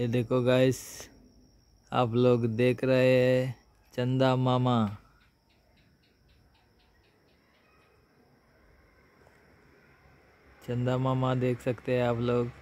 ये देखो गाइस आप लोग देख रहे हैं चंदा मामा चंदा मामा देख सकते हैं आप लोग